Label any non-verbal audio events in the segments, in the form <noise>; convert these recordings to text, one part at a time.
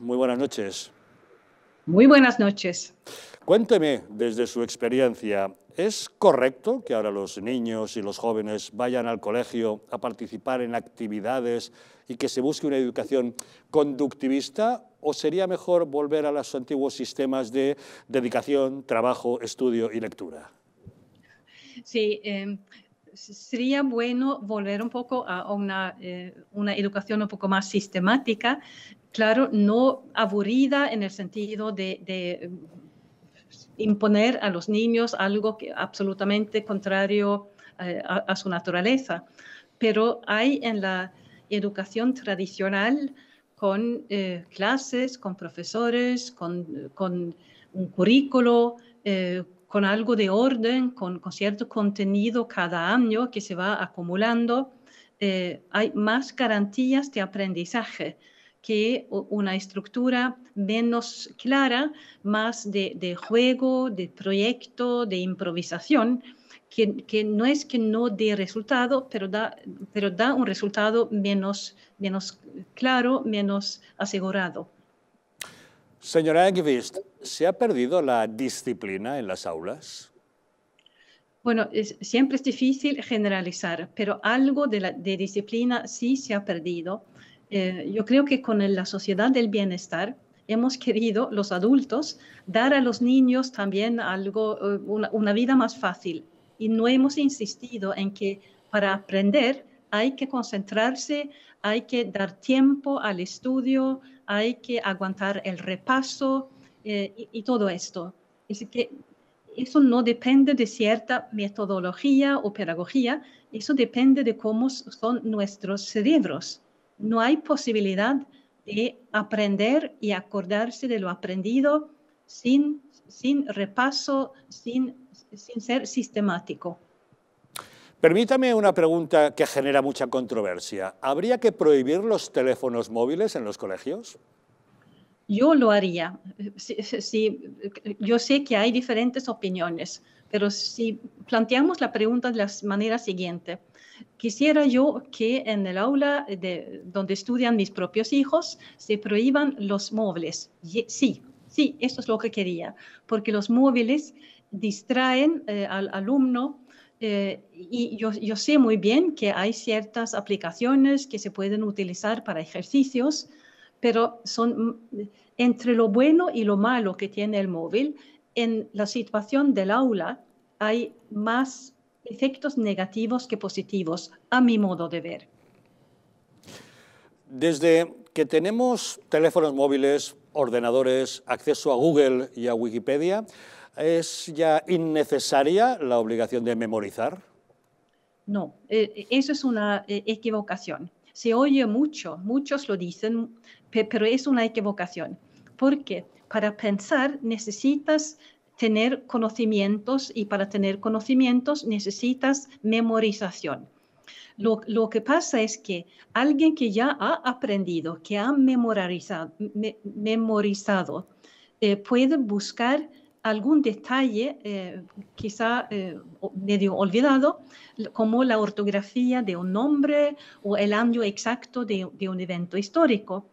Muy buenas noches. Muy buenas noches. Cuénteme, desde su experiencia, ¿es correcto que ahora los niños y los jóvenes vayan al colegio a participar en actividades y que se busque una educación conductivista? ¿O sería mejor volver a los antiguos sistemas de dedicación, trabajo, estudio y lectura? Sí, em, sería bueno volver un poco a eh, una, educación un poco más sistemática, claro, no aburrida en el sentido de, mm, imponer a los niños algo que absolutamente contrario eh, a, su naturaleza. Pero hay en la educación tradicional con eh, clases, con profesores, con, un currículo, con algo de orden, con, cierto contenido cada año que se va acumulando, eh, hay más garantías de aprendizaje que una estructura menos clara, más de, juego, de proyecto, de improvisación, que, no es que no dé resultado, pero da, un resultado menos claro, menos asegurado. Señora Engvist, ¿se ha perdido la disciplina en las aulas? Bueno, siempre es difícil generalizar, pero algo de, disciplina sí se ha perdido. Eh, yo creo que con la sociedad del bienestar hemos querido, los adultos, dar a los niños también algo, eh, una vida más fácil. Y no hemos insistido en que para aprender hay que concentrarse, hay que dar tiempo al estudio, hay que aguantar el repaso eh, y, todo esto. Es que eso no depende de cierta metodología o pedagogía, eso depende de cómo son nuestros cerebros. No hay posibilidad de aprender y acordarse de lo aprendido sin, repaso, sin ser sistemático. Permítame una pregunta que genera mucha controversia. ¿Habría que prohibir los teléfonos móviles en los colegios? Yo lo haría. Sí, yo sé que hay diferentes opiniones, pero si planteamos la pregunta de la manera siguiente, quisiera yo que en el aula donde estudian mis propios hijos se prohíban los móviles. Sí, sí, eso es lo que quería, porque los móviles distraen eh, al alumno eh, y yo, yo, sé muy bien que hay ciertas aplicaciones que se pueden utilizar para ejercicios, pero son mm, entre lo bueno y lo malo que tiene el móvil, en la situación del aula hay más efectos negativos que positivos, a mi modo de ver. Desde que tenemos teléfonos móviles, ordenadores, acceso a Google y a Wikipedia, ¿Es ya innecesaria la obligación de memorizar? No, eh, eh, eso es una eh, equivocación. Se oye mucho, muchos lo dicen, pero es una equivocación. Porque para pensar necesitas tener conocimientos y para tener conocimientos necesitas memorización. Lo, que pasa es que alguien que ya ha aprendido, que ha memorizado, memorizado puede buscar algún detalle, eh, quizá eh, medio olvidado, como la ortografía de un nombre o el año exacto de, un evento histórico.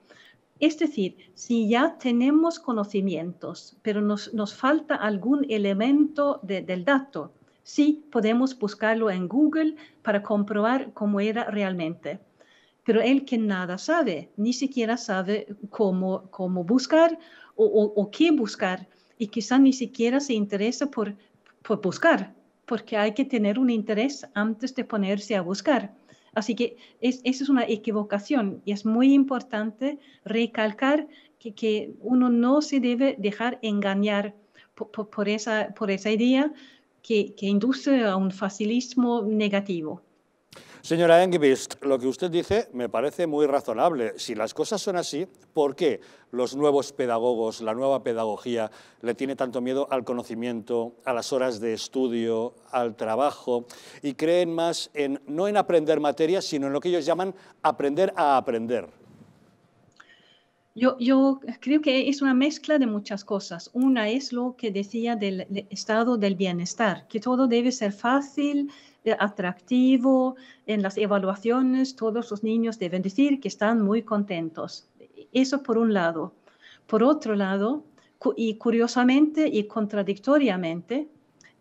Es decir, si ya tenemos conocimientos, pero nos, nos falta algún elemento del dato, sí podemos buscarlo en Google para comprobar cómo era realmente. Pero el que nada sabe, ni siquiera sabe cómo, cómo buscar o, o qué buscar, y quizá ni siquiera se interesa por, por buscar, porque hay que tener un interés antes de ponerse a buscar. Así que es, es una equivocación y es muy importante recalcar que, uno no se debe dejar engañar por, esa, idea que, que induce a un facilismo negativo. Señora Engvist, lo que usted dice me parece muy razonable. Si las cosas son así, ¿por qué los nuevos pedagogos, la nueva pedagogía, le tiene tanto miedo al conocimiento, a las horas de estudio, al trabajo y creen más en no en aprender materia, sino en lo que ellos llaman aprender a aprender? Yo, creo que es una mezcla de muchas cosas. Una es lo que decía del estado del bienestar, que todo debe ser fácil, eh, atractivo, en las evaluaciones todos los niños deben decir que están muy contentos. Eso por un lado. Por otro lado, y curiosamente y contradictoriamente,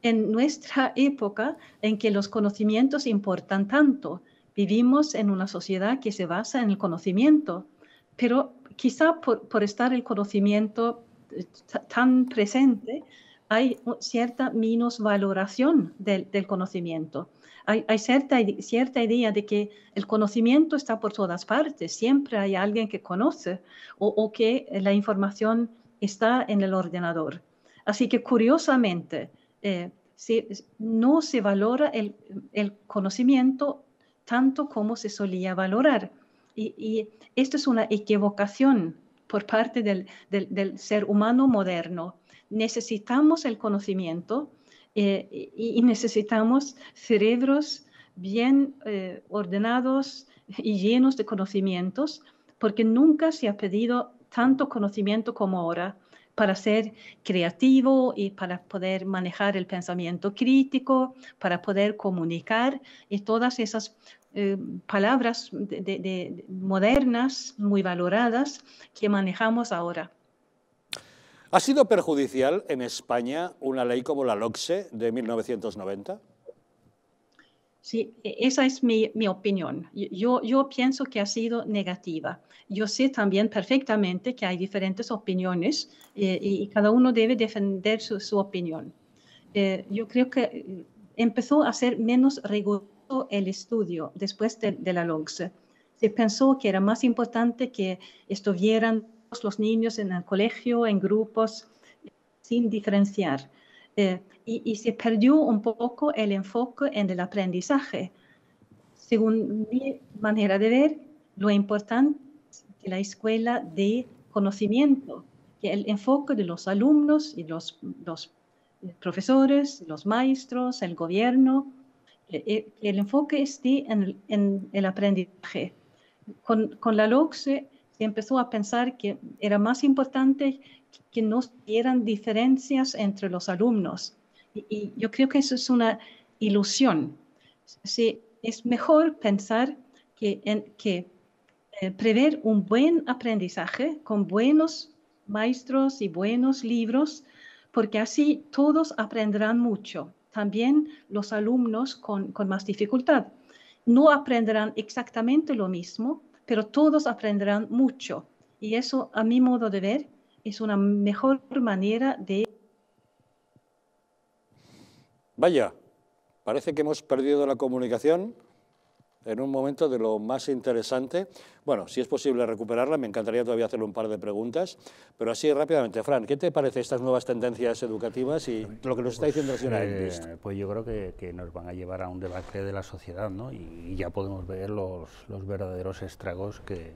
en nuestra <laughs> época en que los conocimientos importan tanto, vivimos en una sociedad que se basa en el conocimiento, pero quizá por, estar el conocimiento eh, tan presente, hay cierta minusvaloración del, del, conocimiento hay, cierta, idea de que el conocimiento está por todas partes, siempre hay alguien que conoce o, que la información está en el ordenador. Así que curiosamente, eh, no se valora el, conocimiento tanto como se solía valorar. Y, esto es una equivocación por parte del, ser humano moderno. Necesitamos el conocimiento, eh, y, necesitamos cerebros bien eh, ordenados y llenos de conocimientos, porque nunca se ha pedido tanto conocimiento como ahora para ser creativo y para poder manejar el pensamiento crítico, para poder comunicar y todas esas eh, palabras de modernas muy valoradas que manejamos ahora. ¿Ha sido perjudicial en España una ley como la LOCSE de 1990? Sí, e, esa es mi, opinión. Yo, pienso que ha sido negativa. Yo sé también perfectamente que hay diferentes opiniones eh, y cada uno debe defender su, opinión. Eh, yo creo que eh, empezó a ser menos riguroso el estudio después de, la LOGS. E. Se pensó que era más importante que estuvieran los niños en el colegio, en grupos, sin diferenciar. Eh, y, se perdió un poco el enfoque en el aprendizaje. Según mi manera de ver, lo importante que la escuela de conocimiento, que el enfoque de los alumnos y los, los eh, profesores, los maestros, el gobierno, eh, que el enfoque esté en, el aprendizaje. Con, con la LOCSE empezó a pensar que era más importante que no hubieran diferencias entre los alumnos. Y, yo creo que eso es una ilusión. Sí, es mejor pensar que, eh, prever un buen aprendizaje con buenos maestros y buenos libros, porque así todos aprenderán mucho, también los alumnos con más dificultad. No aprenderán exactamente lo mismo, pero todos aprenderán mucho. Y eso, a mi modo de ver, es una mejor manera de... Vaya, parece que hemos perdido la comunicación en un momento de lo más interesante. Bueno, si es posible recuperarla, me encantaría todavía hacerle un par de preguntas, pero así rápidamente, Fran, ¿qué te parece estas nuevas tendencias educativas y lo que nos está diciendo pues, la eh, Pues yo creo que, nos van a llevar a un debate de la sociedad, ¿no? Y, ya podemos ver los, los verdaderos estragos que,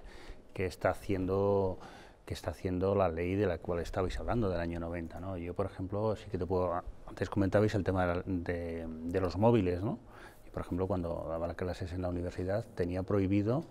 que está haciendo que está haciendo la ley de la cual estabais hablando, del año 90. ¿no? Yo, por ejemplo, sí que te puedo... Antes comentabais el tema de, de los móviles, ¿no? Por ejemplo, cuando daba clases en la universidad tenía prohibido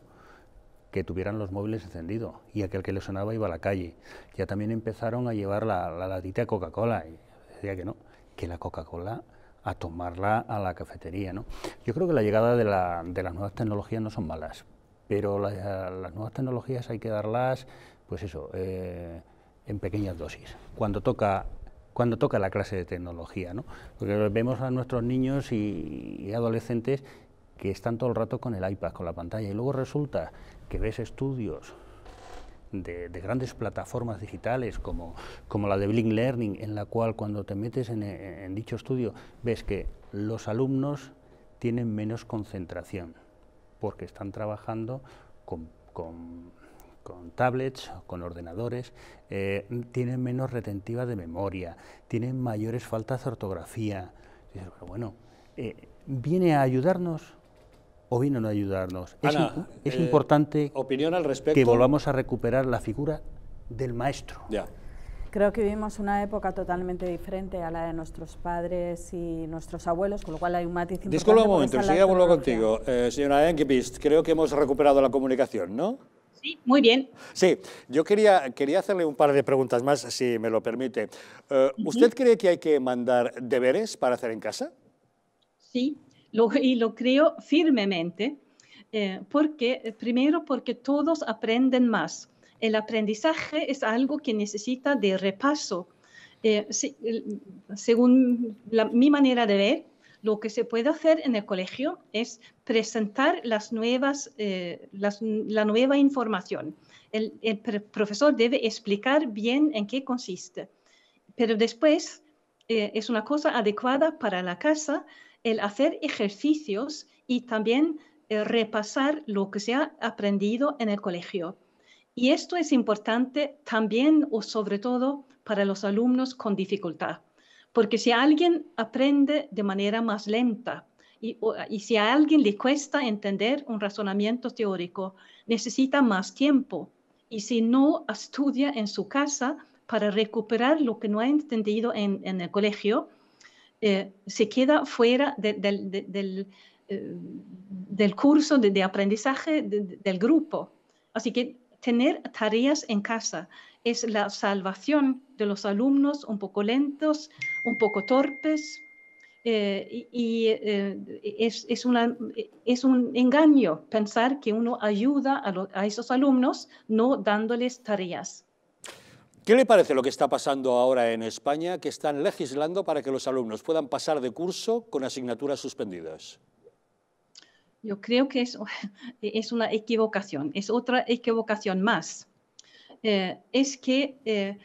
que tuvieran los móviles encendidos y aquel que le sonaba iba a la calle. Ya también empezaron a llevar la, latita latita Coca-Cola y decía que no, que la Coca-Cola a tomarla a la cafetería. ¿no? Yo creo que la llegada de, las nuevas tecnologías no son malas, pero las nuevas tecnologías hay que darlas, pues eso, eh, en pequeñas dosis. Cuando toca cuando toca la clase de tecnología, ¿no? Porque vemos a nuestros niños y, adolescentes que están todo el rato con el iPad, con la pantalla, y luego resulta que ves estudios de, grandes plataformas digitales como, como la de Blink Learning, en la cual cuando te metes en, e, dicho estudio ves que los alumnos tienen menos concentración porque están trabajando con, con con tablets, con ordenadores, eh, tienen menos retentiva de memoria, tienen mayores faltas de ortografía. bueno, eh, ¿viene a ayudarnos o viene a ayudarnos? Ana, es, eh, importante opinión al respecto. que volvamos a recuperar la figura del maestro. Ya. Creo que vivimos una época totalmente diferente a la de nuestros padres y nuestros abuelos, con lo cual hay un matiz importante. Disculpa un momento, contigo. Eh, señora Enkipist, creo que hemos recuperado la comunicación, ¿no? Sí, muy bien. Sí, yo quería, quería hacerle un par de preguntas más, si me lo permite. Eh, ¿Usted cree que hay que mandar deberes para hacer en casa? Sí, y lo creo firmemente, eh, porque eh, primero porque todos aprenden más. El aprendizaje es algo que necesita de repaso. según mi manera de ver, lo que se puede hacer en el colegio es presentar las nuevas, eh, la nueva información. El, profesor debe explicar bien en qué consiste, pero después eh, es una cosa adecuada para la casa el hacer ejercicios y también eh, repasar lo que se ha aprendido en el colegio. Y esto es importante también o sobre todo para los alumnos con dificultad. Porque si alguien aprende de manera más lenta y, si a alguien le cuesta entender un razonamiento teórico, necesita más tiempo. Y si no estudia en su casa para recuperar lo que no ha entendido en, el colegio, eh, se queda fuera eh, del, curso de, aprendizaje del grupo. Así que tener tareas en casa, es la salvación de los alumnos un poco lentos, un poco torpes, eh, y eh, es, un engaño pensar que uno ayuda a, esos alumnos no dándoles tareas. ¿Qué le parece lo que está pasando ahora en España, que están legislando para que los alumnos puedan pasar de curso con asignaturas suspendidas? Yo creo que es <laughs> una equivocación, es otra equivocación más eh, es que eh,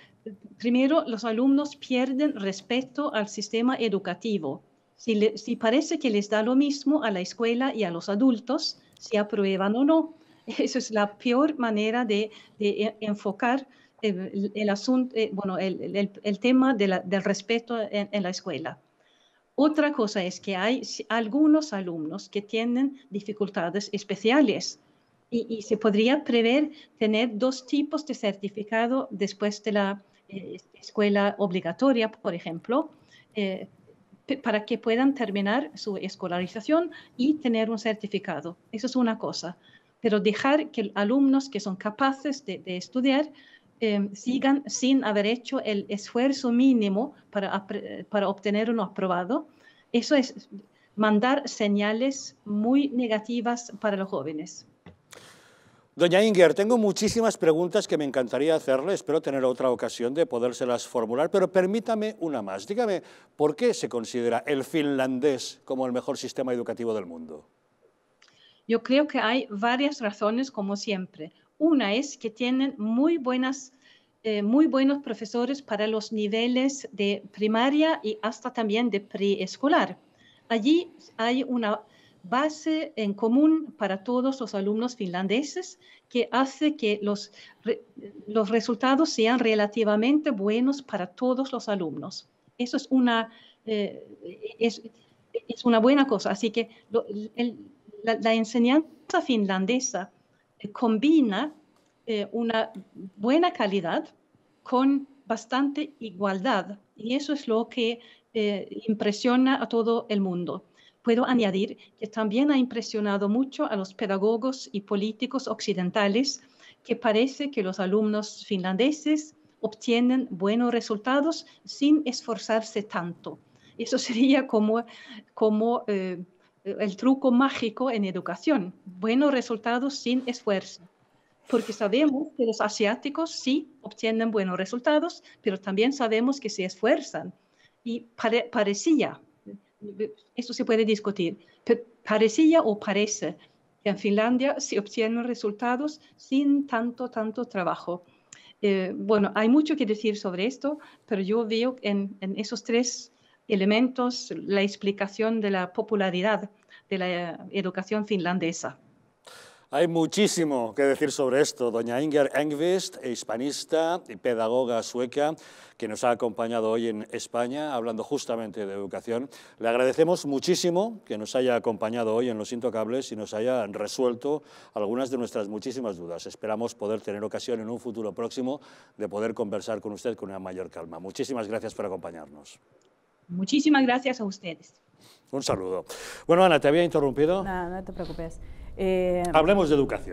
primero los alumnos pierden respeto al sistema educativo. Si, parece que les da lo mismo a la escuela y a los adultos, si aprueban o no. <laughs> Esa es la peor manera de, eh, enfocar el, tema del respeto en la escuela. Otra cosa es que hay algunos alumnos que tienen dificultades especiales, y, se podría prever tener dos tipos de certificado después de la eh, escuela obligatoria, por ejemplo, eh, para que puedan terminar su escolarización y tener un certificado. Eso es una cosa. Pero dejar que alumnos que son capaces de, estudiar eh, sigan sin haber hecho el esfuerzo mínimo para, para obtener uno aprobado, eso es mandar señales muy negativas para los jóvenes. Doña Inger, tengo muchísimas preguntas que me encantaría hacerle, espero tener otra ocasión de podérselas formular, pero permítame una más. Dígame, ¿por qué se considera el finlandés como el mejor sistema educativo del mundo? Yo creo que hay varias razones, como siempre. Una es que tienen muy, buenas, eh, muy buenos profesores para los niveles de primaria y hasta también de preescolar. Allí hay una base en común para todos los alumnos finlandeses que hace que los, los resultados sean relativamente buenos para todos los alumnos. Eso es una, eh, es, una buena cosa. Así que la, enseñanza finlandesa eh, combina eh, una buena calidad con bastante igualdad y eso es lo que impresiona a todo el mundo puedo añadir que también ha impresionado mucho a los pedagogos y políticos occidentales, que parece que los alumnos finlandeses obtienen buenos resultados sin esforzarse tanto. Eso <laughs> sería como, como eh, el truco mágico en educación, buenos resultados sin esfuerzo. Porque sabemos que los asiáticos sí obtienen buenos resultados, pero también sabemos que se esfuerzan. Y parecía, esto se puede discutir, parecía o parece que en Finlandia se obtienen resultados sin tanto, tanto trabajo. Eh, bueno, hay mucho que decir sobre esto, pero yo veo en esos tres elementos la explicación de la popularidad de la eh, educación finlandesa. Hay muchísimo que decir sobre esto. Doña Inger Engvist, hispanista y pedagoga sueca, que nos ha acompañado hoy en España hablando justamente de educación. Le agradecemos muchísimo que nos haya acompañado hoy en Los Intocables y nos haya resuelto algunas de nuestras muchísimas dudas. Esperamos poder tener ocasión en un futuro próximo de poder conversar con usted con una mayor calma. Muchísimas gracias por acompañarnos. Muchísimas gracias a ustedes. Un saludo. Bueno, Ana, te había interrumpido. No, no te preocupes. Eh, Hablemos de educación.